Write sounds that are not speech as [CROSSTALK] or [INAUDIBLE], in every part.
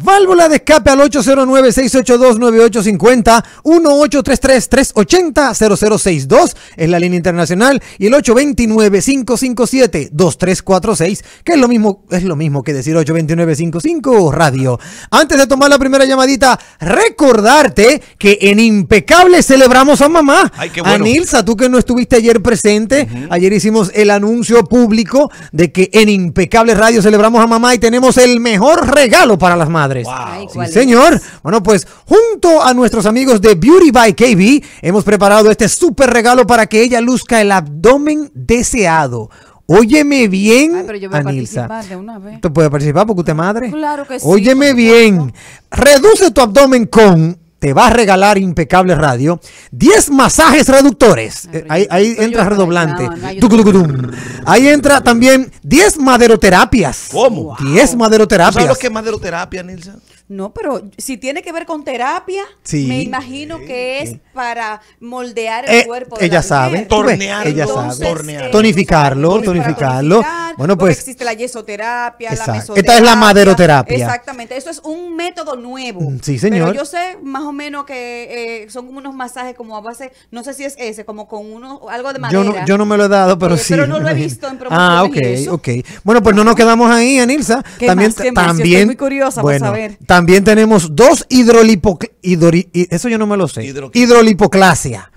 Válvula de escape al 809-682-9850, 1833-380-0062 En la línea internacional y el 829-557-2346, que es lo mismo, es lo mismo que decir 829-55 radio. Antes de tomar la primera llamadita, recordarte que en Impecable celebramos a mamá. Ay, A Nilsa, tú que no estuviste ayer presente, ayer hicimos el anuncio público de que en Impecable Radio celebramos a mamá y tenemos el mejor regalo para las madres. señor. Bueno, pues junto a nuestros amigos de Beauty by KB, hemos preparado este súper regalo para que ella luzca el abdomen deseado. Óyeme bien, Ay, pero participar de una vez. Tú puedes participar porque usted es madre. Claro que sí. Óyeme bien. Reduce tu abdomen con te va a regalar Impecable Radio 10 masajes reductores. Ah, eh, ahí, entra redoblante. ahí entra también 10 maderoterapias. ¿Cómo? 10 maderoterapias. sabes lo que es maderoterapia, Nilsa? No, pero si tiene que ver con terapia, me imagino que es para moldear el eh, cuerpo. ella, sabe, tornearlo, ella sabe, tonificarlo, tonificarlo. bueno, pues existe la yesoterapia, Esta es la maderoterapia. Exactamente, eso es un método nuevo. Mm, sí, señor. yo sé más o menos que eh, son como unos masajes como a base, no sé si es ese, como con uno algo de madera. Yo no, me lo he dado, pero eh, sí. Pero no lo he visto en promoción. Ah, ok, ok. Bueno, pues no nos quedamos ahí, Anilsa. también, también. muy curiosa saber. También tenemos dos hidrolipoclasia. eso yo no me lo sé. hidrolipoclasia.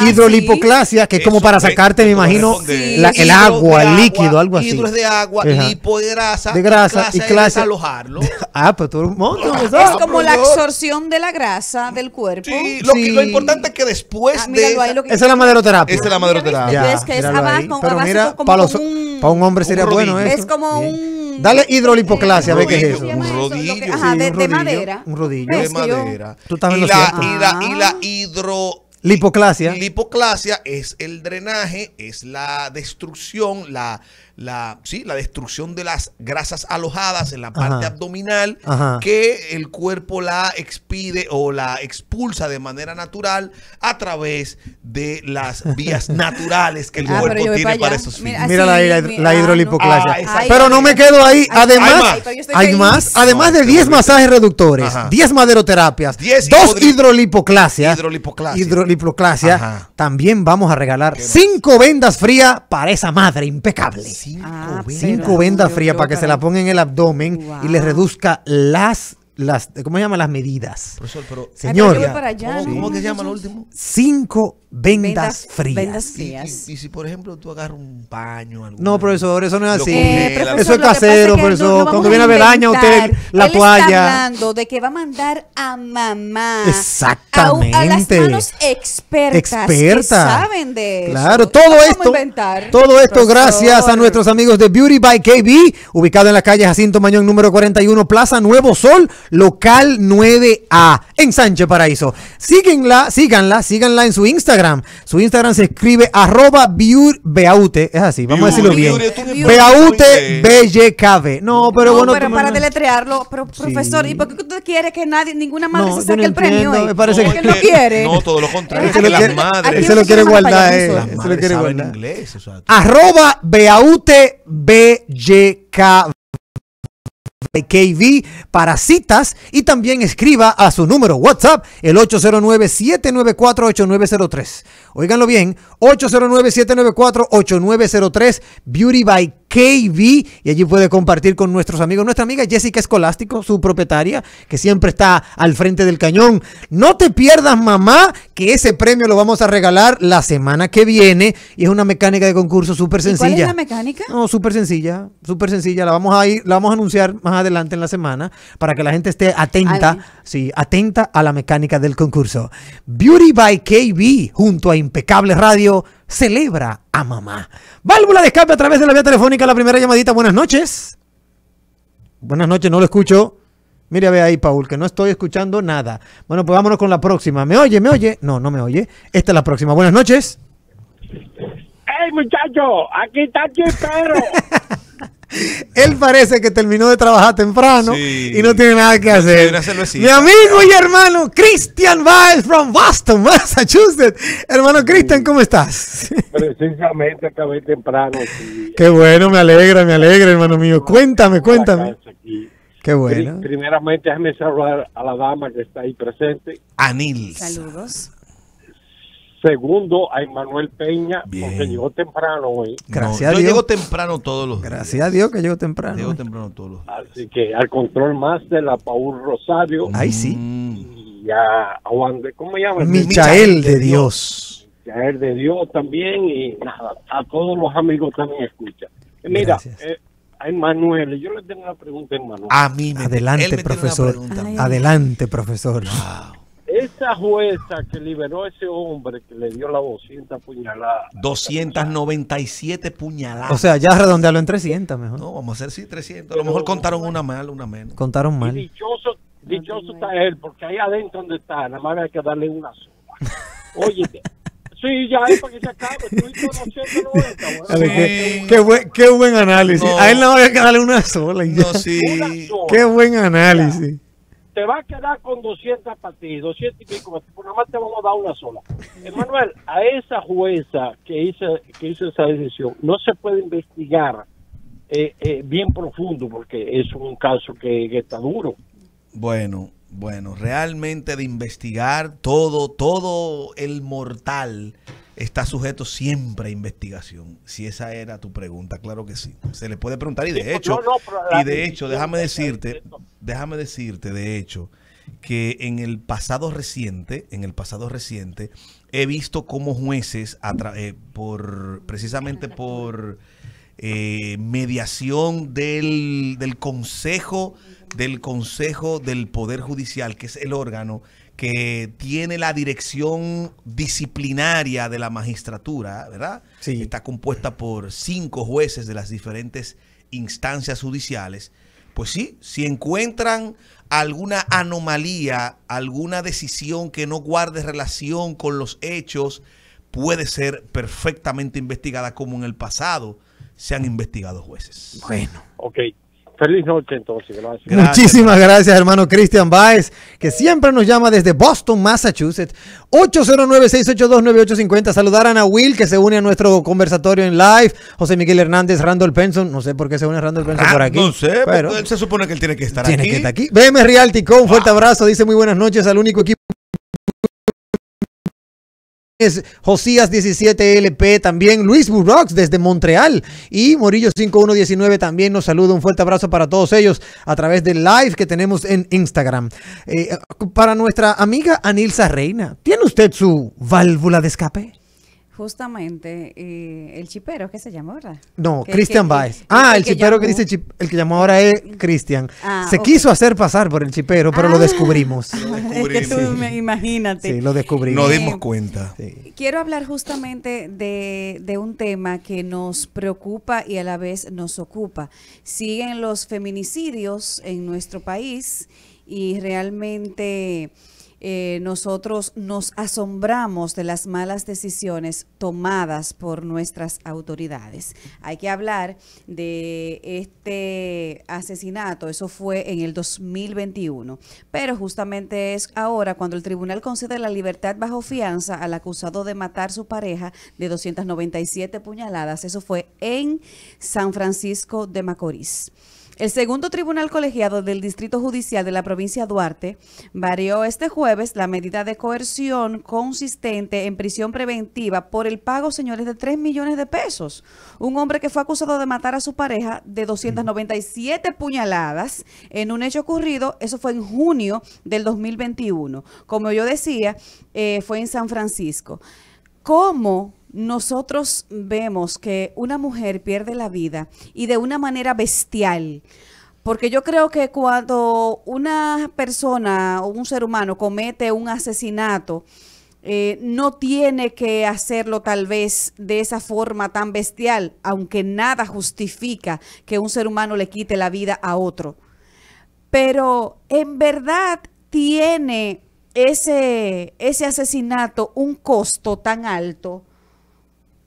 hidrolipoclasia, ah, que es como para sacarte, me imagino, el agua, el líquido, algo así. Hidro es de agua, Ajá. lipo de grasa. De grasa y clase. alojarlo. [LAUGHS] ah, pues pero todo el mundo. es como la absorción de la grasa del cuerpo. Sí, lo, importante es que después ah, de. Esa, es la maderoterapia. Esa es la maderoterapia. Ya, es que abajo, pero abajo mira, para, un, para un hombre sería bueno eso. Es como un Dale hidrolipoclasia, ve qué es eso. Un rodillo. de, madera. Un rodillo. De madera. Tú y, la, y, la, y ah. la Lipoclasia es el drenaje, es la destrucción, la la, sí, la destrucción de las grasas alojadas en la parte abdominal que el cuerpo la expide o la expulsa de manera natural a través de las vías [LAUGHS] naturales que el ah, cuerpo tiene para, esos fines. Mira, la, ah, hidrolipoclasia. pero no me quedo ahí. Además, hay más. además de 10 masajes reductores, 10 maderoterapias, 2 hidrolipoclasias, hidrolipoclasia, hidrolipoclasia también vamos a regalar 5 vendas frías para esa madre impecable. Ah, cinco, vendas. frías para que se la ponga en el abdomen y le reduzca las las, ¿cómo se llaman las medidas? Profesor, pero, Señor, ¿cómo, se llama lo último? Cinco vendas, frías. Y, si, por ejemplo, tú agarras un paño. no, profesor, eso no es así. Eh, eso es casero, profesor. Cuando viene a ver daño usted la toalla. Está hablando de que va a mandar a mamá. Exactamente. A, las manos expertas. Expertas. saben de eso. Claro, todo esto. Todo esto gracias a nuestros amigos de Beauty by KB, ubicado en la calle Jacinto Mañón número 41, Plaza Nuevo Sol Local 9A en Sánchez Paraíso. Síguenla, síganla, síganla en su Instagram. Su Instagram se escribe arroba Beaute. Es así, vamos a decirlo bien. Beaute No, pero bueno. para deletrearlo, pero, profesor, ¿y por qué usted quiere que nadie, ninguna madre se saque el premio? Me parece que, no quiere. No, todo lo contrario. Él se lo quiere guardar. Se lo quiere guardar. Arroba Beaute KB para citas y también escriba a su número WhatsApp el 809-794-8903. Óiganlo bien, 809-794-8903 Beauty by KB y allí puede compartir con nuestros amigos. Nuestra amiga Jessica Escolástico, su propietaria, que siempre está al frente del cañón. No te pierdas, mamá, que ese premio lo vamos a regalar la semana que viene y es una mecánica de concurso súper sencilla. ¿Cuál es la mecánica? No, súper sencilla, súper sencilla. La vamos a ir, la vamos anunciar más adelante en la semana para que la gente esté atenta, sí, atenta a la mecánica del concurso. Beauty by KB junto a Impecable Radio celebra a mamá. Válvula de escape a través de la vía telefónica, la primera llamadita. Buenas noches. Buenas noches, no lo escucho. Mira, ve ahí, Paul, que no estoy escuchando nada. Bueno, pues vámonos con la próxima. ¿Me oye? ¿Me oye? No, no me oye. Esta es la próxima. Buenas noches. ¡Hey, muchacho! ¡Aquí está tu perro! [LAUGHS] él parece que terminó de trabajar temprano y no tiene nada que hacer. Mi amigo y hermano Christian Valls from Boston, Massachusetts. Hermano Christian, ¿cómo estás? [LAUGHS] Precisamente acabé temprano. Qué bueno, me alegra, me alegra, hermano mío. Cuéntame, cuéntame. Qué bueno. Primeramente, déjame saludar a la dama que está ahí presente. Anil. Saludos. Segundo, a Emanuel Peña, porque llegó temprano hoy. Gracias a Dios. Yo llego temprano todos los Gracias a Dios que llego temprano. Llego temprano todos Así que al control más de la Paul Rosario. Ahí sí. Mm. Y a Juan de, ¿cómo llama? Michael de Dios. Michael de Dios también y nada, a todos los amigos también escucha. Mira, eh, a Emanuel, yo le tengo una pregunta a Emanuel. A mí, me, adelante, profesor. Adelante, profesor. Adelante, profesor esa jueza que liberó a ese hombre que le dio la 200 puñaladas. 297 puñaladas. O sea, ya redondearlo en 300 mejor. No, vamos a hacer sí 300. a lo mejor contaron una mal, una menos. Contaron mal. dichoso, dichoso está él, porque ahí adentro donde está, nada más hay que darle una sola. [LAUGHS] oye Sí, ya es para que se acabe. Qué, qué, buen, qué buen análisis. A él no había que darle una sola. Qué buen análisis te va a quedar con 200 partidas, 200 y pico pues nada más te vamos a dar una sola. Emanuel, a esa jueza que hizo, que hizo esa decisión, no se puede investigar eh, eh, bien profundo porque es un caso que, está duro. Bueno, bueno, realmente de investigar todo, todo el mortal está sujeto siempre a investigación. Si esa era tu pregunta, claro que sí. Se le puede preguntar y de pues hecho, y de hecho, déjame decirte, déjame decirte, de hecho, que en el pasado reciente, en el pasado reciente, he visto cómo jueces, eh, por, precisamente por eh, mediación del, Consejo, del Consejo del Poder Judicial, que es el órgano que tiene la dirección disciplinaria de la magistratura, ¿verdad? Sí. Está compuesta por cinco jueces de las diferentes instancias judiciales pues sí, si encuentran alguna anomalía, alguna decisión que no guarde relación con los hechos, puede ser perfectamente investigada como en el pasado se han investigado jueces. Bueno. Ok. Feliz noche entonces, gracias. Muchísimas gracias, hermano Cristian Baez, que siempre nos llama desde Boston, Massachusetts. 809-682-9850. Saludar a Will, que se une a nuestro conversatorio en live. José Miguel Hernández, Randall Benson. No sé por qué se une a Randall Benson por ah, aquí. No sé, pero él se supone que él tiene que estar aquí. Tiene que estar aquí. BM Realty, un fuerte ah. abrazo. Dice muy buenas noches al único equipo. Es Josías 17LP, también Luis Burrox desde Montreal y Morillo 5119 también nos saluda. Un fuerte abrazo para todos ellos a través del live que tenemos en Instagram. Eh, para nuestra amiga Anilza Reina, ¿tiene usted su válvula de escape? justamente el chipero, es que se llama, ahora? No, Cristian Baez. ah, el, chipero que dice, chip, el que llamó ahora es Cristian. Ah, se quiso hacer pasar por el chipero, pero lo ah. descubrimos. [LAUGHS] Es que tú, Imagínate. Sí, lo descubrimos. Nos dimos cuenta. Quiero hablar justamente de, de un tema que nos preocupa y a la vez nos ocupa. Siguen los feminicidios en nuestro país y realmente eh, nosotros nos asombramos de las malas decisiones tomadas por nuestras autoridades. Hay que hablar de este asesinato, eso fue en el 2021, pero justamente es ahora cuando el tribunal concede la libertad bajo fianza al acusado de matar a su pareja de 297 puñaladas, eso fue en San Francisco de Macorís. El segundo tribunal colegiado del Distrito Judicial de la provincia de Duarte varió este jueves la medida de coerción consistente en prisión preventiva por el pago, señores, de 3 millones de pesos. Un hombre que fue acusado de matar a su pareja de 297 puñaladas en un hecho ocurrido, eso fue en junio del 2021. Como yo decía, eh, fue en San Francisco. ¿Cómo nosotros vemos que una mujer pierde la vida y de una manera bestial. Porque yo creo que cuando una persona o un ser humano comete un asesinato, eh, no tiene que hacerlo tal vez de esa forma tan bestial, aunque nada justifica que un ser humano le quite la vida a otro. Pero en verdad tiene ese, ese asesinato un costo tan alto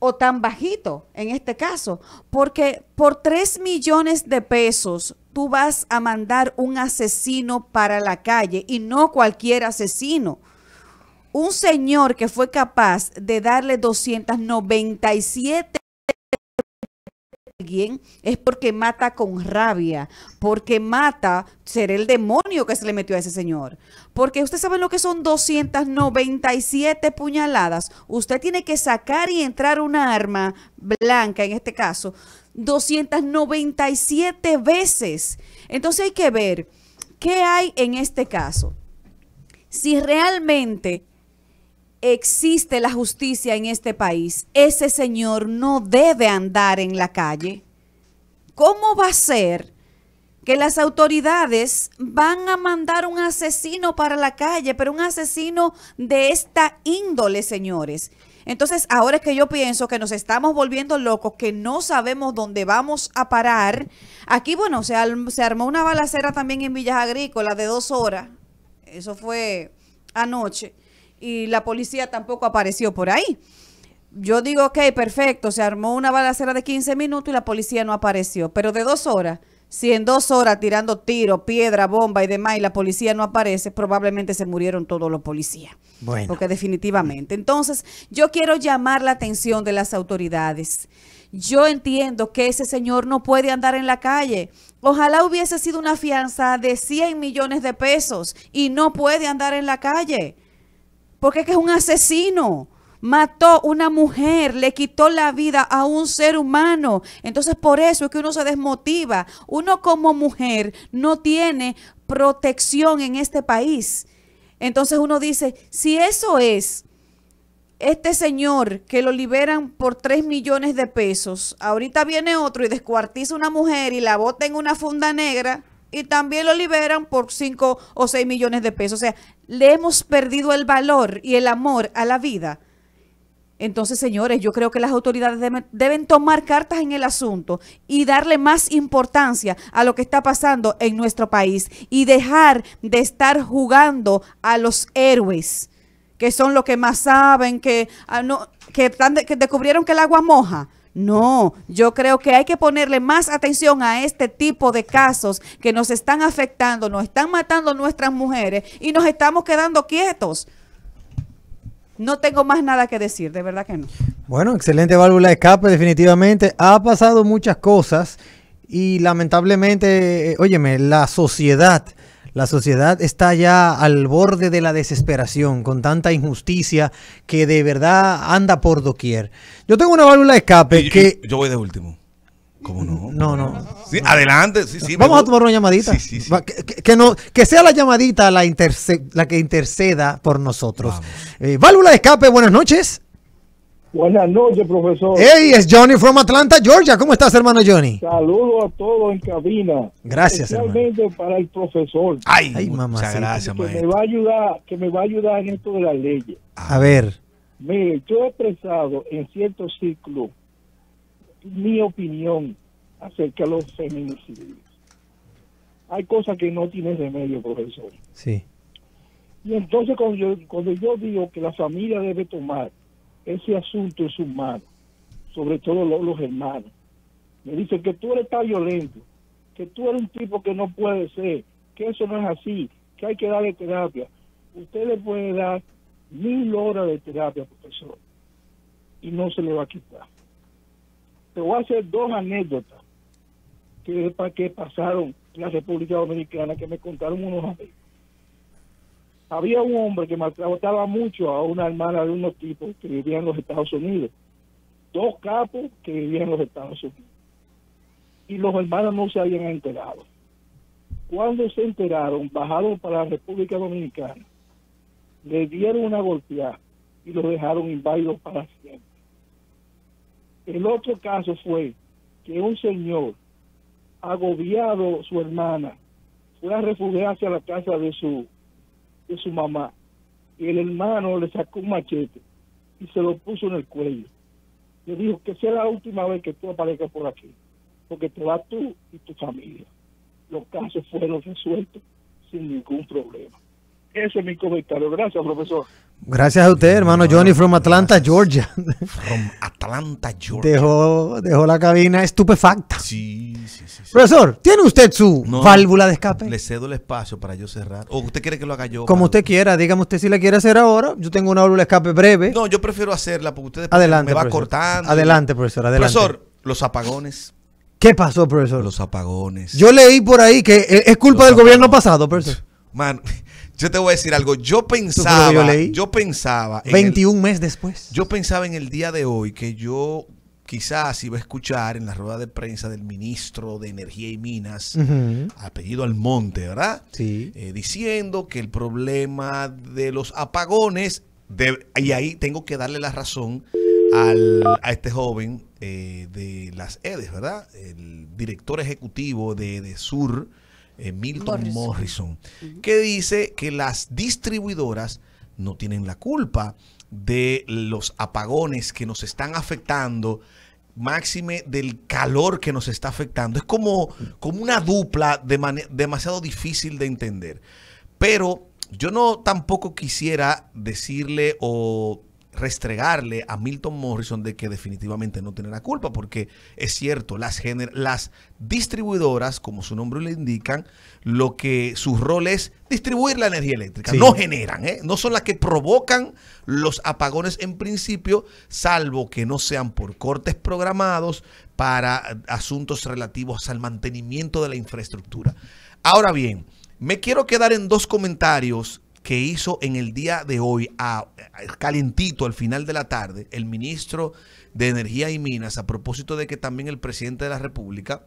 o tan bajito en este caso, porque por 3 millones de pesos tú vas a mandar un asesino para la calle y no cualquier asesino. Un señor que fue capaz de darle 297 es porque mata con rabia, porque mata, ser el demonio que se le metió a ese señor. Porque usted sabe lo que son 297 puñaladas. Usted tiene que sacar y entrar una arma blanca, en este caso, 297 veces. Entonces hay que ver qué hay en este caso. Si realmente existe la justicia en este país, ese señor no debe andar en la calle. ¿Cómo va a ser que las autoridades van a mandar un asesino para la calle, pero un asesino de esta índole, señores? Entonces, ahora es que yo pienso que nos estamos volviendo locos, que no sabemos dónde vamos a parar. Aquí, bueno, se, armó una balacera también en Villas Agrícolas de dos horas. Eso fue anoche y la policía tampoco apareció por ahí. Yo digo, ok, perfecto, se armó una balacera de 15 minutos y la policía no apareció, pero de dos horas. Si en dos horas tirando tiro, piedra, bomba y demás y la policía no aparece, probablemente se murieron todos los policías. Bueno. Porque definitivamente. Entonces, yo quiero llamar la atención de las autoridades. Yo entiendo que ese señor no puede andar en la calle. Ojalá hubiese sido una fianza de 100 millones de pesos y no puede andar en la calle porque es que es un asesino. Mató una mujer, le quitó la vida a un ser humano. Entonces por eso es que uno se desmotiva. Uno como mujer no tiene protección en este país. Entonces uno dice, si eso es, este señor que lo liberan por 3 millones de pesos, ahorita viene otro y descuartiza una mujer y la bota en una funda negra, y también lo liberan por 5 o 6 millones de pesos. O sea, le hemos perdido el valor y el amor a la vida. Entonces, señores, yo creo que las autoridades deben, tomar cartas en el asunto y darle más importancia a lo que está pasando en nuestro país y dejar de estar jugando a los héroes, que son los que más saben, que, ah, no, que, que descubrieron que el agua moja. No, yo creo que hay que ponerle más atención a este tipo de casos que nos están afectando, nos están matando nuestras mujeres y nos estamos quedando quietos. No tengo más nada que decir, de verdad que no. Bueno, excelente válvula de escape, definitivamente. Ha pasado muchas cosas y lamentablemente, eh, óyeme, la sociedad la sociedad está ya al borde de la desesperación con tanta injusticia que de verdad anda por doquier. Yo tengo una válvula de escape que... Yo voy de último. ¿Cómo no? No, no. Adelante, sí, sí. Vamos a tomar una llamadita. que, que, no, que sea la llamadita la, que interceda por nosotros. Eh, válvula de escape, buenas noches. Buenas noches, profesor. Hey, es Johnny from Atlanta, Georgia. ¿Cómo estás, hermano Johnny? Saludos a todos en cabina. Gracias, Especialmente para el profesor. Ay, Ay mamá. Muchas gracias, que va a ayudar, que me va a ayudar en esto de las leyes. A ver. Mire, yo he expresado en cierto ciclo mi opinión acerca de los feminicidios. Hay cosas que no tienen remedio, profesor. Sí. Y entonces cuando yo, cuando yo digo que la familia debe tomar ese asunto es humano, sobre todo los, hermanos. Me dicen que tú eres tan violento, que tú eres un tipo que no puede ser, que eso no es así, que hay que darle terapia. Usted le puede dar mil horas de terapia, profesor, y no se le va a quitar. Te voy a hacer dos anécdotas que, que pasaron en la República Dominicana que me contaron unos amigos había un hombre que maltrataba mucho a una hermana de unos tipos que vivían en los Estados Unidos. Dos capos que vivían en los Estados Unidos. Y los hermanos no se habían enterado. Cuando se enteraron, bajaron para la República Dominicana, le dieron una golpeada y los dejaron inválidos para siempre. El otro caso fue que un señor, agobiado su hermana, fue a refugiarse a la casa de su su mamá y el hermano le sacó un machete y se lo puso en el cuello. Le dijo que sea la última vez que tú aparezcas por aquí, porque te vas tú y tu familia. Los casos fueron resueltos sin ningún problema. Eso es mi comentario. Gracias, profesor. Gracias a usted, hermano Johnny from Atlanta, Georgia. From Atlanta, Georgia. Dejó, dejó la cabina estupefacta. Sí, sí, sí. Profesor, ¿tiene usted su válvula de escape? Le cedo el espacio para yo cerrar. ¿O usted quiere que lo haga yo? Como usted quiera, dígame usted si la quiere hacer ahora. Yo tengo una válvula de escape breve. No, yo prefiero hacerla porque usted me va cortando. Adelante, profesor, adelante. Profesor, los apagones. ¿Qué pasó, profesor? Los apagones. Yo leí por ahí que eh, es culpa del gobierno pasado, profesor. Man, yo te voy a decir algo. Yo pensaba. Yo, yo, pensaba. 21 meses después. Yo pensaba en el día de hoy que yo quizás iba a escuchar en la rueda de prensa del ministro de Energía y Minas, apellido Almonte, ¿verdad? Sí. Eh, diciendo que el problema de los apagones. De, y ahí tengo que darle la razón al, a este joven eh, de las EDES, ¿verdad? El director ejecutivo de, de Sur Milton Morrison, que dice que las distribuidoras no tienen la culpa de los apagones que nos están afectando máxime del calor que nos está afectando. Es como, como una dupla de demasiado difícil de entender. Pero yo no tampoco quisiera decirle o restregarle a Milton Morrison de que definitivamente no tiene la culpa, porque es cierto, las, las distribuidoras, como su nombre le indican, lo que su rol es distribuir la energía eléctrica, no generan, ¿eh? no son las que provocan los apagones en principio, salvo que no sean por cortes programados para asuntos relativos al mantenimiento de la infraestructura. Ahora bien, me quiero quedar en dos comentarios que hizo en el día de hoy, a, calentito al final de la tarde, el ministro de Energía y Minas, a propósito de que también el presidente de la República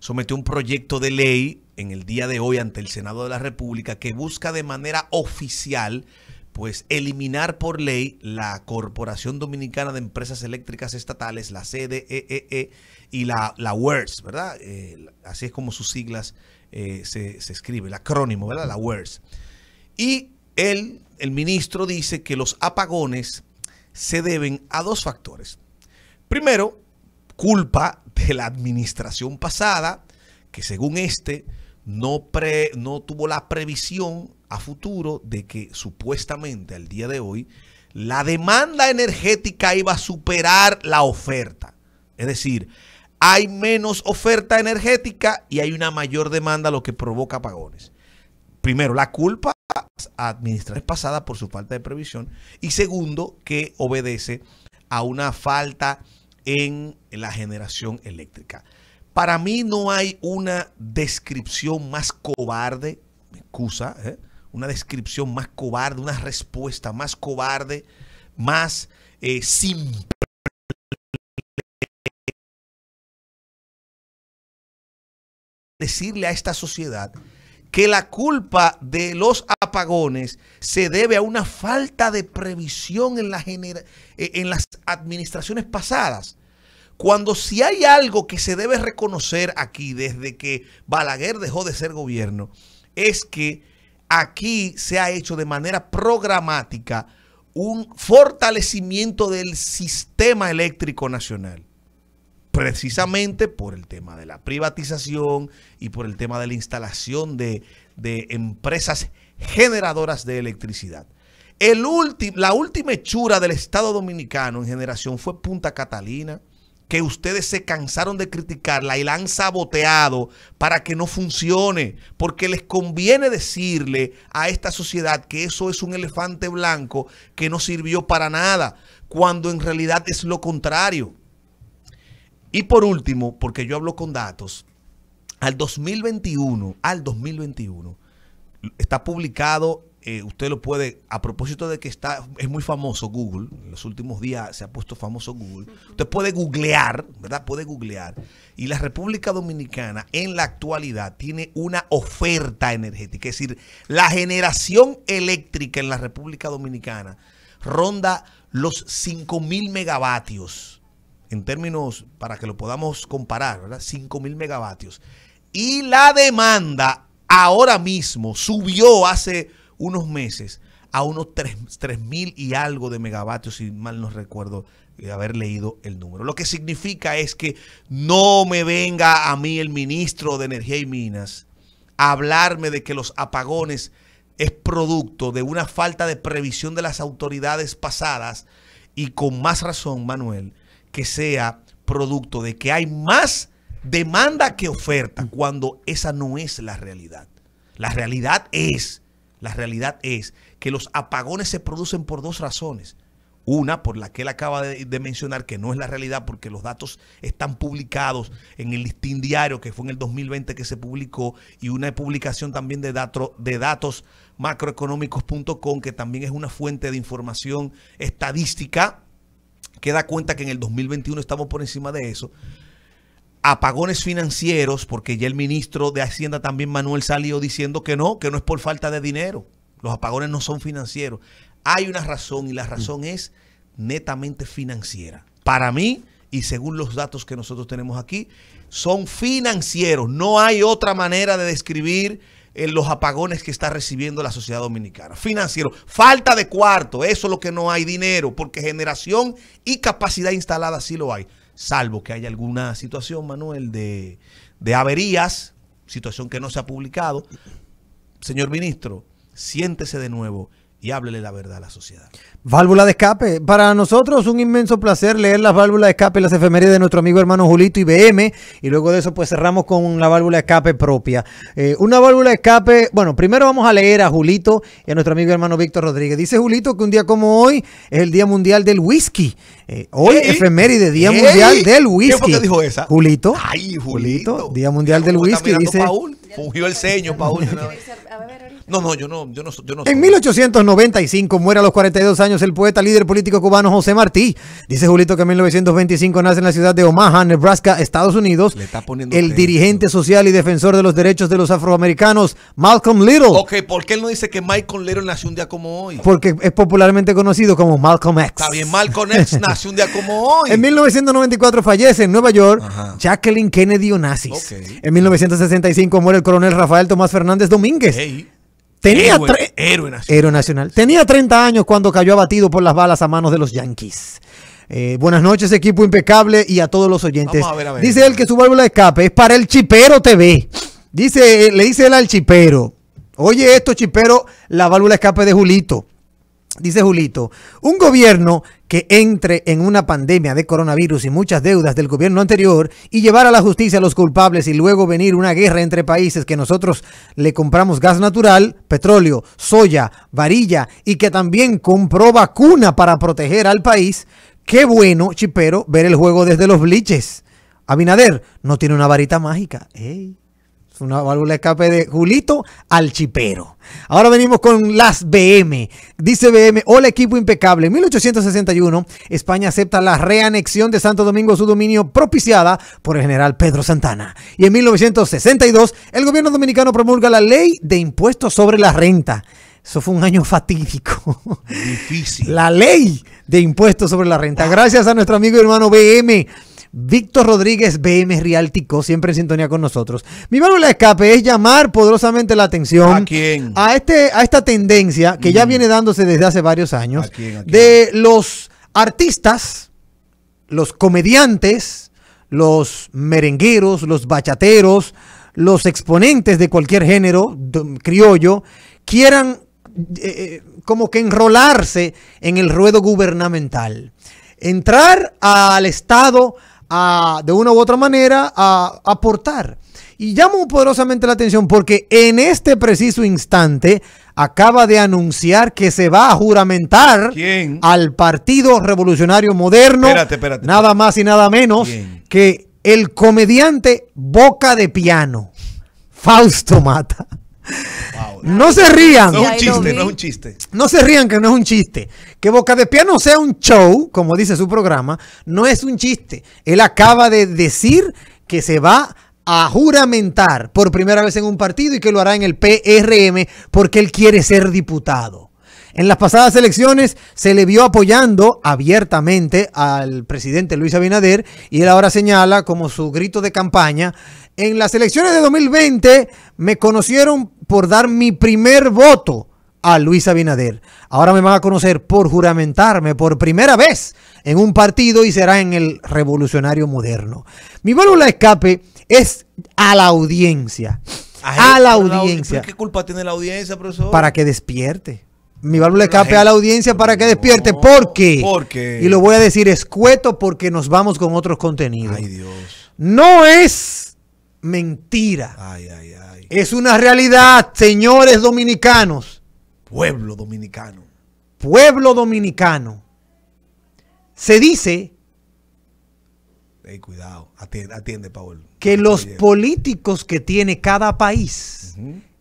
sometió un proyecto de ley en el día de hoy ante el Senado de la República que busca de manera oficial pues eliminar por ley la Corporación Dominicana de Empresas Eléctricas Estatales, la CDEE e e, y la, la WERS, ¿verdad? Eh, así es como sus siglas eh, se, se, escribe, el acrónimo, ¿verdad? La WERS. Y él, el ministro, dice que los apagones se deben a dos factores. Primero, culpa de la administración pasada, que según este no, pre, no tuvo la previsión a futuro de que supuestamente al día de hoy la demanda energética iba a superar la oferta. Es decir, hay menos oferta energética y hay una mayor demanda, lo que provoca apagones. Primero, la culpa administración pasada por su falta de previsión y segundo, que obedece a una falta en la generación eléctrica. Para mí no hay una descripción más cobarde, excusa, ¿eh? una descripción más cobarde, una respuesta más cobarde, más eh, simple. Decirle a esta sociedad que la culpa de los apagones se debe a una falta de previsión eh, en, las administraciones pasadas. Cuando si hay algo que se debe reconocer aquí desde que Balaguer dejó de ser gobierno, es que aquí se ha hecho de manera programática un fortalecimiento del sistema eléctrico nacional precisamente por el tema de la privatización y por el tema de la instalación de, empresas generadoras de electricidad. El la última hechura del Estado Dominicano en generación fue Punta Catalina, que ustedes se cansaron de criticarla y la han saboteado para que no funcione, porque les conviene decirle a esta sociedad que eso es un elefante blanco que no sirvió para nada, cuando en realidad es lo contrario. Y por último, porque yo hablo con datos, al 2021, al 2021, está publicado, eh, usted lo puede, a propósito de que está, es muy famoso Google, en los últimos días se ha puesto famoso Google, usted puede googlear, ¿verdad? Puede googlear. Y la República Dominicana en la actualidad tiene una oferta energética, es decir, la generación eléctrica en la República Dominicana ronda los 5.000 megavatios en términos para que lo podamos comparar, ¿verdad? 5 mil megavatios. Y la demanda ahora mismo subió hace unos meses a unos 3.000 mil y algo de megavatios, si mal no recuerdo eh, haber leído el número. Lo que significa es que no me venga a mí el ministro de Energía y Minas a hablarme de que los apagones es producto de una falta de previsión de las autoridades pasadas y con más razón, Manuel, que sea producto de que hay más demanda que oferta cuando esa no es la realidad. La realidad es, la realidad es que los apagones se producen por dos razones. Una, por la que él acaba de, mencionar, que no es la realidad porque los datos están publicados en el listín diario que fue en el 2020 que se publicó y una publicación también de, datos de datos macroeconómicos.com que también es una fuente de información estadística que da cuenta que en el 2021 estamos por encima de eso. Apagones financieros, porque ya el ministro de Hacienda también, Manuel, salió diciendo que no, que no es por falta de dinero. Los apagones no son financieros. Hay una razón y la mm. razón es netamente financiera. Para mí, y según los datos que nosotros tenemos aquí, son financieros. No hay otra manera de describir en los apagones que está recibiendo la sociedad dominicana. Financiero, falta de cuarto, eso es lo que no hay dinero, porque generación y capacidad instalada sí lo hay, salvo que haya alguna situación, Manuel, de, de averías, situación que no se ha publicado. Señor ministro, siéntese de nuevo y háblele la verdad a la sociedad. Válvula de escape. Para nosotros un inmenso placer leer las válvulas de escape y las efemérides de nuestro amigo hermano Julito IBM. Y luego de eso pues cerramos con la válvula de escape propia. Eh, una válvula de escape, bueno, primero vamos a leer a Julito y a nuestro amigo hermano Víctor Rodríguez. Dice Julito que un día como hoy es el Día Mundial del Whisky. Eh, hoy efeméride, Día Mundial del Whisky. ¿Qué, dijo esa? Julito. Ay, Julito. Día Mundial del Whisky. Dice... Fugió el ceño, Paul. No, no, yo no, yo En 1895 muere a los 42 años el poeta líder político cubano José Martí. Dice Julito que en 1925 nace en la ciudad de Omaha, Nebraska, Estados Unidos. el dirigente social y defensor de los derechos de los afroamericanos, Malcolm Little. Ok, ¿por qué él no dice que Michael Little nació un día como hoy? Porque es popularmente conocido como Malcolm X. Está bien, Malcolm X nació un día como hoy. En 1994 fallece en Nueva York Jacqueline Kennedy Onassis. En 1965 muere el coronel Rafael Tomás Fernández Domínguez. Tenía héroe, nacional. Tenía 30 años cuando cayó abatido por las balas a manos de los Yankees. Eh, buenas noches, equipo impecable y a todos los oyentes. dice él que su válvula de escape es para el Chipero TV. Dice, eh, le dice él al Chipero. Oye, esto, Chipero, la válvula de escape de Julito. Dice Julito, un gobierno que entre en una pandemia de coronavirus y muchas deudas del gobierno anterior y llevar a la justicia a los culpables y luego venir una guerra entre países que nosotros le compramos gas natural, petróleo, soya, varilla y que también compró vacuna para proteger al país. Qué bueno, chipero, ver el juego desde los bliches. Abinader no tiene una varita mágica una válvula de escape de Julito al chipero. Ahora venimos con las BM. Dice BM, hola equipo impecable. En 1861, España acepta la reanexión de Santo Domingo a su dominio propiciada por el general Pedro Santana. Y en 1962, el gobierno dominicano promulga la ley de impuestos sobre la renta. Eso fue un año fatídico. Difícil. La ley de impuestos sobre la renta. Gracias a nuestro amigo y hermano BM Víctor Rodríguez, BM Rialtico, siempre en sintonía con nosotros. Mi válvula de escape es llamar poderosamente la atención a, este, a esta tendencia que ya mm. viene dándose desde hace varios años de los artistas, los comediantes, los merengueros, los bachateros, los exponentes de cualquier género criollo quieran eh, eh, como que enrolarse en el ruedo gubernamental entrar al Estado de una u otra manera, a aportar. Y llamo poderosamente la atención porque en este preciso instante acaba de anunciar que se va a juramentar al Partido Revolucionario Moderno. nada más y nada menos que el comediante Boca de Piano, Fausto Mata. No se rían. No un chiste, no No se rían que no es un chiste. Que Boca de Piano sea un show, como dice su programa, no es un chiste. Él acaba de decir que se va a juramentar por primera vez en un partido y que lo hará en el PRM porque él quiere ser diputado. En las pasadas elecciones se le vio apoyando abiertamente al presidente Luis Abinader y él ahora señala como su grito de campaña en las elecciones de 2020 me conocieron por dar mi primer voto a Luis Abinader. Ahora me van a conocer por juramentarme por primera vez en un partido y será en el Revolucionario Moderno. Mi válvula de escape es a la audiencia. Ah, a, la audiencia. ¿Qué culpa tiene la audiencia, profesor? Para que despierte. Mi válvula de escape a la audiencia para que despierte. ¿Por qué? Porque... Y lo voy a decir escueto porque nos vamos con otros contenidos. Ay, Dios. No es mentira. Ay, ay, ay. Es una realidad, señores dominicanos. Pueblo dominicano. Pueblo dominicano. Se dice... Hey, cuidado, atiende, atiende Paul. Que los políticos que tiene cada país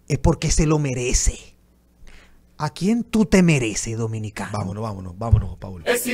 es porque se lo merece. ¿A quién tú te mereces, dominicano? Vámonos, vámonos, vámonos, Paul. Es